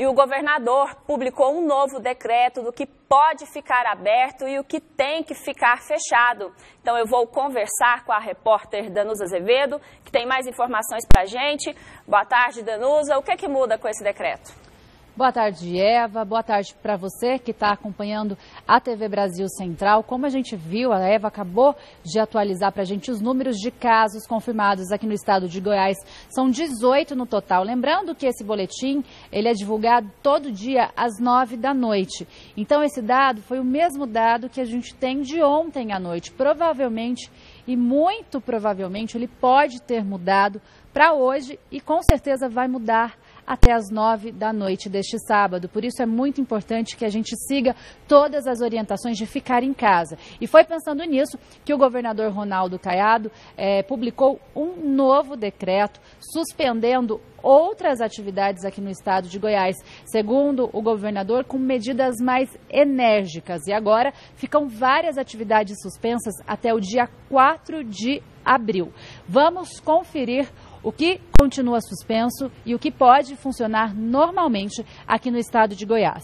E o governador publicou um novo decreto do que pode ficar aberto e o que tem que ficar fechado. Então eu vou conversar com a repórter Danusa Azevedo, que tem mais informações para a gente. Boa tarde, Danusa. O que é que muda com esse decreto? Boa tarde, Eva. Boa tarde para você que está acompanhando a TV Brasil Central. Como a gente viu, a Eva acabou de atualizar para a gente os números de casos confirmados aqui no estado de Goiás. São 18 no total. Lembrando que esse boletim ele é divulgado todo dia às 9 da noite. Então, esse dado foi o mesmo dado que a gente tem de ontem à noite. Provavelmente e muito provavelmente ele pode ter mudado para hoje e com certeza vai mudar até as nove da noite deste sábado. Por isso é muito importante que a gente siga todas as orientações de ficar em casa. E foi pensando nisso que o governador Ronaldo Caiado é, publicou um novo decreto suspendendo outras atividades aqui no estado de Goiás, segundo o governador, com medidas mais enérgicas. E agora ficam várias atividades suspensas até o dia 4 de abril. Vamos conferir o que continua suspenso e o que pode funcionar normalmente aqui no estado de Goiás.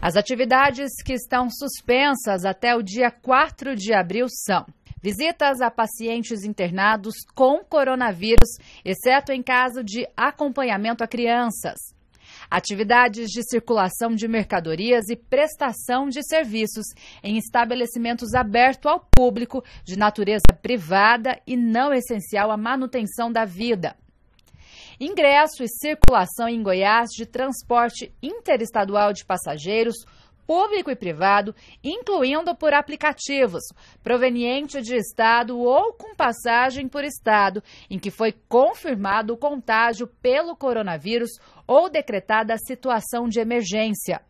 As atividades que estão suspensas até o dia 4 de abril são visitas a pacientes internados com coronavírus, exceto em caso de acompanhamento a crianças atividades de circulação de mercadorias e prestação de serviços em estabelecimentos abertos ao público de natureza privada e não essencial à manutenção da vida. Ingresso e circulação em Goiás de transporte interestadual de passageiros público e privado, incluindo por aplicativos, proveniente de estado ou com passagem por estado, em que foi confirmado o contágio pelo coronavírus ou decretada a situação de emergência.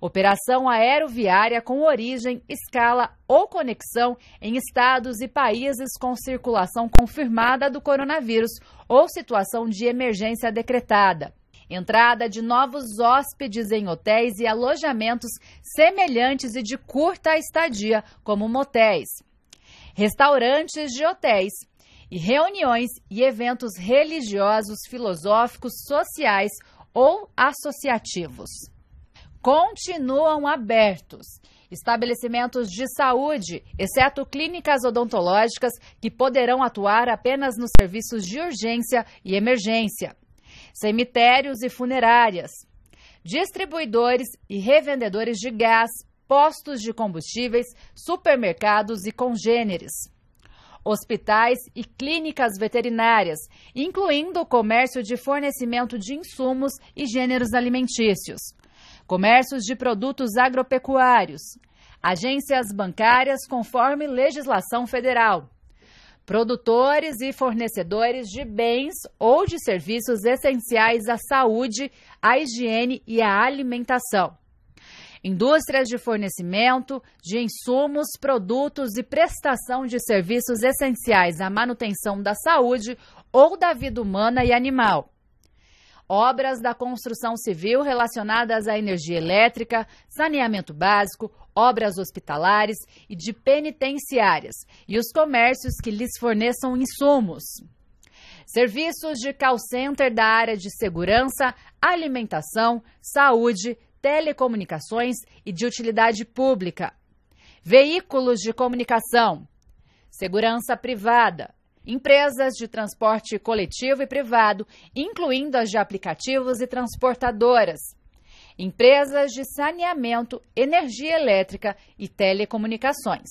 Operação aeroviária com origem, escala ou conexão em estados e países com circulação confirmada do coronavírus ou situação de emergência decretada entrada de novos hóspedes em hotéis e alojamentos semelhantes e de curta estadia, como motéis, restaurantes de hotéis e reuniões e eventos religiosos, filosóficos, sociais ou associativos. Continuam abertos estabelecimentos de saúde, exceto clínicas odontológicas, que poderão atuar apenas nos serviços de urgência e emergência cemitérios e funerárias, distribuidores e revendedores de gás, postos de combustíveis, supermercados e congêneres, hospitais e clínicas veterinárias, incluindo o comércio de fornecimento de insumos e gêneros alimentícios, comércios de produtos agropecuários, agências bancárias conforme legislação federal produtores e fornecedores de bens ou de serviços essenciais à saúde, à higiene e à alimentação. Indústrias de fornecimento de insumos, produtos e prestação de serviços essenciais à manutenção da saúde ou da vida humana e animal obras da construção civil relacionadas à energia elétrica, saneamento básico, obras hospitalares e de penitenciárias e os comércios que lhes forneçam insumos. Serviços de call center da área de segurança, alimentação, saúde, telecomunicações e de utilidade pública. Veículos de comunicação, segurança privada, empresas de transporte coletivo e privado, incluindo as de aplicativos e transportadoras empresas de saneamento, energia elétrica e telecomunicações.